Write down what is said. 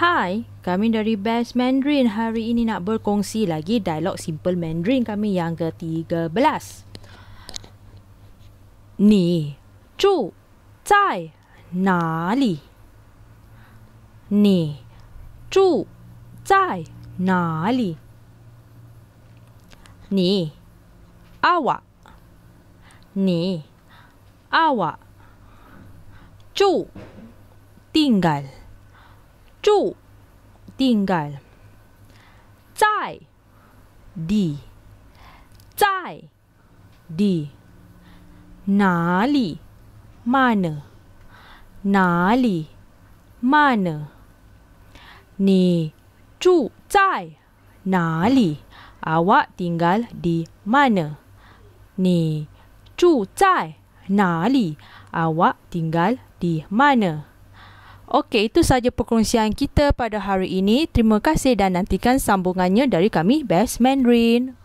Hi, kami dari Best Mandarin hari ini nak berkongsi lagi dialog simple Mandarin kami yang ke-13. Ni zu zai nali? Ni zu zai nali? Ni awa. Ni awa. Zu tinggal. 住定改在地在地哪里嘛呢？哪里嘛呢？你住在哪里？Awak tinggal di di. mana? mana? Ni, Awak tinggal di mana? Ni, mana？Awak tinggal di mana? Okey, itu sahaja perkongsian kita pada hari ini. Terima kasih dan nantikan sambungannya dari kami Best Mandarin.